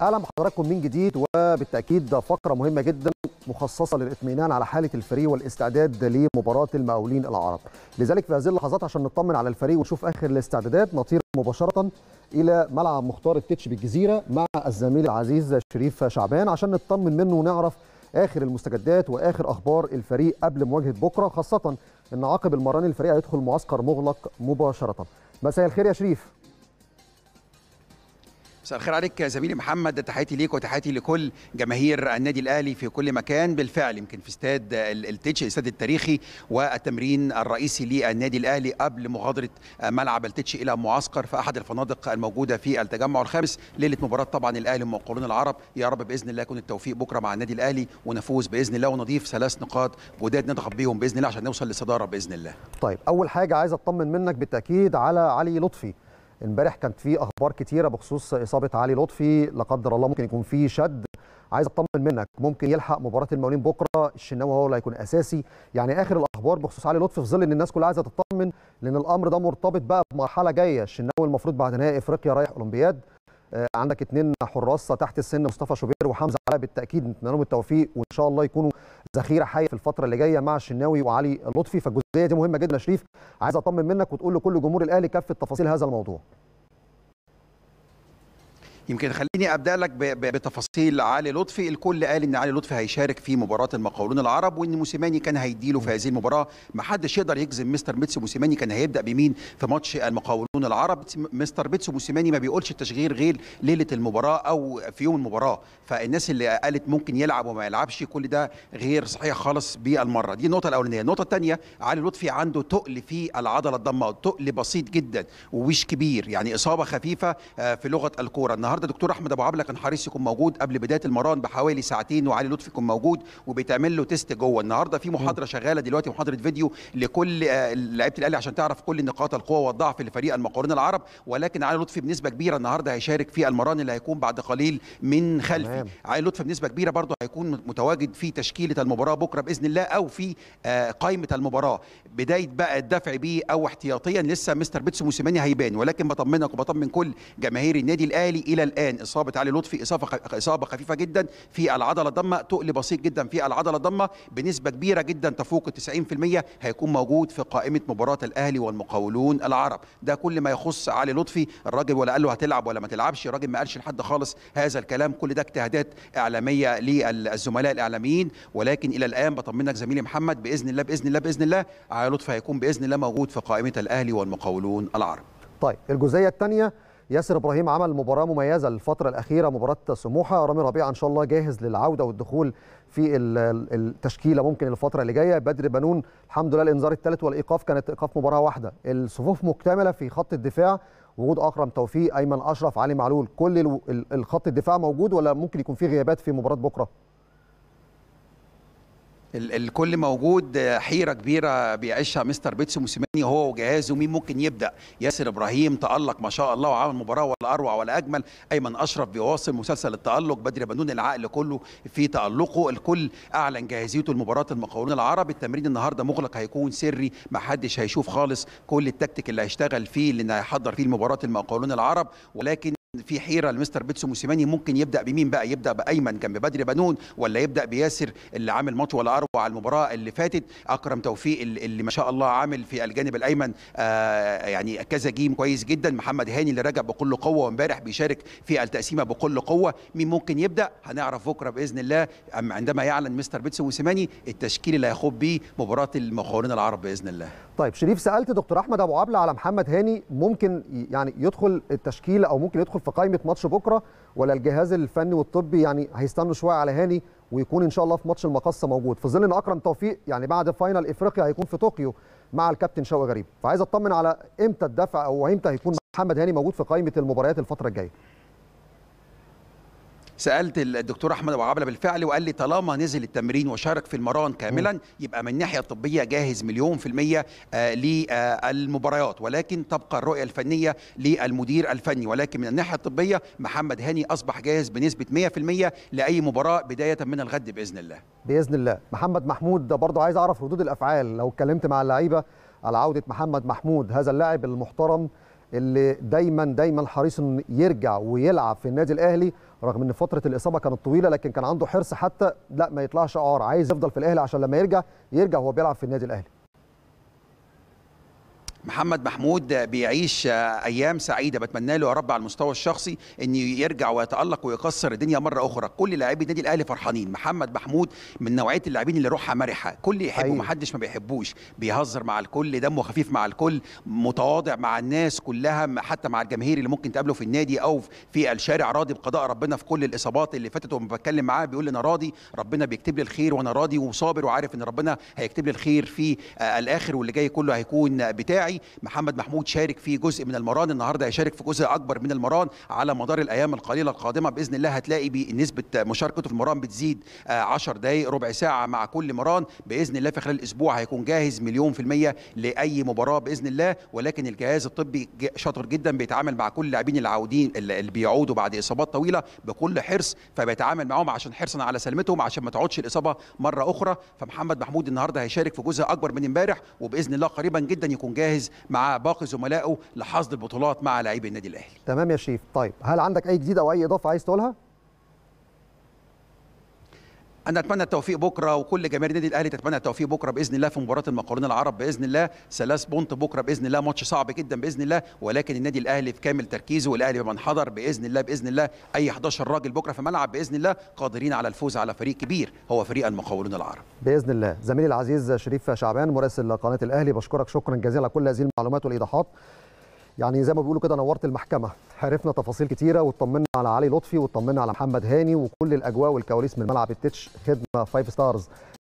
اهلا بحضراتكم من جديد وبالتاكيد ده فقره مهمه جدا مخصصه للاطمئنان على حاله الفريق والاستعداد لمباراه المقاولين العرب لذلك في هذه اللحظات عشان نطمن على الفريق ونشوف اخر الاستعدادات نطير مباشره الى ملعب مختار التتش بالجزيره مع الزميل العزيز شريف شعبان عشان نطمن منه ونعرف اخر المستجدات واخر اخبار الفريق قبل مواجهه بكره خاصه ان عقب المران الفريق هيدخل معسكر مغلق مباشره مساء الخير يا شريف مساء الخير عليك زميلي محمد تحياتي ليك وتحياتي لكل جماهير النادي الاهلي في كل مكان بالفعل يمكن في استاد التتش الاستاد التاريخي والتمرين الرئيسي للنادي الاهلي قبل مغادره ملعب التتش الى معسكر في احد الفنادق الموجوده في التجمع الخامس ليله مباراه طبعا الاهلي ومقرون العرب يا رب باذن الله يكون التوفيق بكره مع النادي الاهلي ونفوز باذن الله ونضيف ثلاث نقاط جداد نضغط بيهم باذن الله عشان نوصل للصداره باذن الله. طيب اول حاجه عايز اطمن منك بالتاكيد على علي لطفي امبارح كانت في اخبار كتيره بخصوص اصابه علي لطفي لا قدر الله ممكن يكون في شد عايز اطمن منك ممكن يلحق مباراه المولين بكره الشناوي هو اللي هيكون اساسي يعني اخر الاخبار بخصوص علي لطفي في ظل ان الناس كلها عايزه تطمن لان الامر ده مرتبط بقى بمرحله جايه الشناوي المفروض بعد نهائي افريقيا رايح اولمبياد آه، عندك اثنين حراس تحت السن مصطفى شوبير وحمزه علاء بالتاكيد نتمنى لهم التوفيق وان شاء الله يكونوا ذخيره حيه في الفتره اللي جايه مع الشناوي وعلي لطفي فالجزئيه دي مهمه جدا يا شريف عايز اطمن منك وتقول لكل جمهور الاهلي كافه تفاصيل هذا الموضوع يمكن خليني ابدا لك بتفاصيل علي لطفي الكل قال ان علي لطفي هيشارك في مباراه المقاولون العرب وان موسيماني كان هيديله في هذه المباراه ما حدش يقدر يجزم مستر بيتس موسيماني كان هيبدا بمين في ماتش المقاولون العرب مستر بيتس موسيماني ما بيقولش التشغيل غير ليله المباراه او في يوم المباراه فالناس اللي قالت ممكن يلعب وما يلعبش كل ده غير صحيح خالص بالمره دي النقطه الاولانيه النقطه الثانيه علي لطفي عنده تقل في العضله الضمه تقل بسيط جدا ومش كبير يعني اصابه خفيفه آه، في لغه الكوره النهارده النهارده دكتور احمد ابو عبله كان حريص يكون موجود قبل بدايه المران بحوالي ساعتين وعلي لطفي يكون موجود وبيتعمل له تيست جوه النهارده في محاضره شغاله دلوقتي محاضره فيديو لكل آه، لعيبه الاهلي عشان تعرف كل نقاط القوه والضعف لفريق المقاولين العرب ولكن علي لطفي بنسبه كبيره النهارده هيشارك في المران اللي هيكون بعد قليل من خلفي علي لطفي بنسبه كبيره برضه هيكون متواجد في تشكيله المباراه بكره باذن الله او في آه، قائمه المباراه بدايه بقى الدفع بيه او احتياطيا لسه مستر بيتسو موسيماني هيبان ولكن بطمنك وبطمن كل جماهير النادي الاهلي الى الان اصابه علي لطفي اصابه اصابه خفيفه جدا في العضله الضمه تقل بسيط جدا في العضله الضمه بنسبه كبيره جدا تفوق ال 90% هيكون موجود في قائمه مباراه الاهلي والمقاولون العرب ده كل ما يخص علي لطفي الراجل ولا قال له هتلعب ولا ما تلعبش الراجل ما قالش لحد خالص هذا الكلام كل ده اجتهادات اعلاميه للزملاء الاعلاميين ولكن الى الان بطمنك زميلي محمد باذن الله باذن الله باذن الله علي لطفي هيكون باذن الله موجود في قائمه الاهلي والمقاولون العرب طيب الجزئيه الثانيه ياسر ابراهيم عمل مباراه مميزه الفتره الاخيره مباراه سموحه رامي ربيعه ان شاء الله جاهز للعوده والدخول في التشكيله ممكن الفتره اللي جايه بدر بنون الحمد لله الانذار الثالث والايقاف كانت ايقاف مباراه واحده الصفوف مكتمله في خط الدفاع وجود اكرم توفيق ايمن اشرف علي معلول كل الخط الدفاع موجود ولا ممكن يكون في غيابات في مباراه بكره الكل موجود حيره كبيره بيعيشها مستر بيتسو موسيماني هو وجهازه مين ممكن يبدا ياسر ابراهيم تالق ما شاء الله وعمل مباراه ولا اروع ولا اجمل ايمن اشرف بيواصل مسلسل التالق بدري بنون العقل كله في تالقه الكل اعلن جاهزيته لمباراه المقاولون العرب التمرين النهارده مغلق هيكون سري ما حدش هيشوف خالص كل التكتيك اللي هيشتغل فيه اللي هيحضر فيه المباراه المقاولون العرب ولكن في حيره لمستر بيتسو موسيماني ممكن يبدا بمين بقى يبدا بايمن كان ببدر بنون ولا يبدا بياسر اللي عامل ماتش ولا اروع على المباراه اللي فاتت اكرم توفيق اللي ما شاء الله عامل في الجانب الايمن آه يعني كذا جيم كويس جدا محمد هاني اللي رجع بكل قوه وامبارح بيشارك في التقسيمه بكل قوه مين ممكن يبدا هنعرف بكره باذن الله عندما يعلن مستر بيتسو موسيماني التشكيل اللي هيخوض بيه مباراه المخورين العرب باذن الله طيب شريف سالت دكتور احمد ابو عبله على محمد هاني ممكن يعني يدخل التشكيل او ممكن يدخل هيدخل في قائمه ماتش بكره ولا الجهاز الفني والطبي يعني هيستنوا شويه على هاني ويكون ان شاء الله في ماتش المقصه موجود في ظل ان اكرم توفيق يعني بعد فاينل افريقيا هيكون في طوكيو مع الكابتن شوقي غريب فعايز اطمن على امتى الدفع او امتى هيكون محمد هاني موجود في قائمه المباريات الفتره الجايه سالت الدكتور احمد ابو عبله بالفعل وقال لي طالما نزل التمرين وشارك في المران كاملا يبقى من الناحيه الطبيه جاهز مليون في الميه آه، للمباريات ولكن تبقى الرؤيه الفنيه للمدير الفني ولكن من الناحيه الطبيه محمد هاني اصبح جاهز بنسبه 100% لاي مباراه بدايه من الغد باذن الله باذن الله محمد محمود ده برضه عايز اعرف ردود الافعال لو اتكلمت مع اللعيبه على عوده محمد محمود هذا اللاعب المحترم اللي دايما دايما حريص انه يرجع ويلعب في النادي الاهلي رغم ان فتره الاصابه كانت طويله لكن كان عنده حرص حتى لا ما يطلعش عار عايز يفضل في الاهلي عشان لما يرجع يرجع وهو بيلعب في النادي الاهلي محمد محمود بيعيش ايام سعيده بتمنى له يا رب على المستوى الشخصي انه يرجع ويتالق ويكسر الدنيا مره اخرى كل لاعبي النادي الاهلي فرحانين محمد محمود من نوعيه اللاعبين اللي روحها مرحه كل يحبه أيوه. محدش ما بيحبوش بيهزر مع الكل دمه خفيف مع الكل متواضع مع الناس كلها حتى مع الجماهير اللي ممكن تقابله في النادي او في الشارع راضي بقضاء ربنا في كل الاصابات اللي فاتت وما بتكلم معاه بيقول انا راضي ربنا بيكتب لي الخير وانا راضي وصابر وعارف ان ربنا هيكتب لي الخير في آه، الاخر واللي جاي كله هيكون بتاعي الدفاعي محمد محمود شارك في جزء من المران النهارده هيشارك في جزء اكبر من المران على مدار الايام القليله القادمه باذن الله هتلاقي نسبه مشاركته في المران بتزيد 10 آه، دقائق ربع ساعه مع كل مران باذن الله في خلال الاسبوع هيكون جاهز مليون في الميه لاي مباراه باذن الله ولكن الجهاز الطبي شاطر جدا بيتعامل مع كل اللاعبين العودين اللي بيعودوا بعد اصابات طويله بكل حرص فبيتعامل معاهم عشان حرصا على سلامتهم عشان ما تقعدش الاصابه مره اخرى فمحمد محمود النهارده هيشارك في جزء اكبر من امبارح وباذن الله قريبا جدا يكون جاهز جاهز مع باقي زملائه لحصد البطولات مع لاعبي النادي الاهلي تمام يا شيف طيب هل عندك اي جديد او اي اضافه عايز تقولها انا اتمنى التوفيق بكره وكل جماهير النادي الاهلي تتمنى التوفيق بكره باذن الله في مباراه المقاولين العرب باذن الله ثلاث بونت بكره باذن الله ماتش صعب جدا باذن الله ولكن النادي الاهلي في كامل تركيزه والاهلي بمن حضر باذن الله باذن الله اي 11 راجل بكره في ملعب باذن الله قادرين على الفوز على فريق كبير هو فريق المقاولون العرب باذن الله زميلي العزيز شريف شعبان مراسل قناه الاهلي بشكرك شكرا جزيلا على كل هذه المعلومات والايضاحات يعني زي ما بيقولوا كده نورت المحكمه عرفنا تفاصيل كتيره واطمنا على علي لطفي واطمنا على محمد هاني وكل الاجواء والكواليس من ملعب التتش خدمه فايف ستارز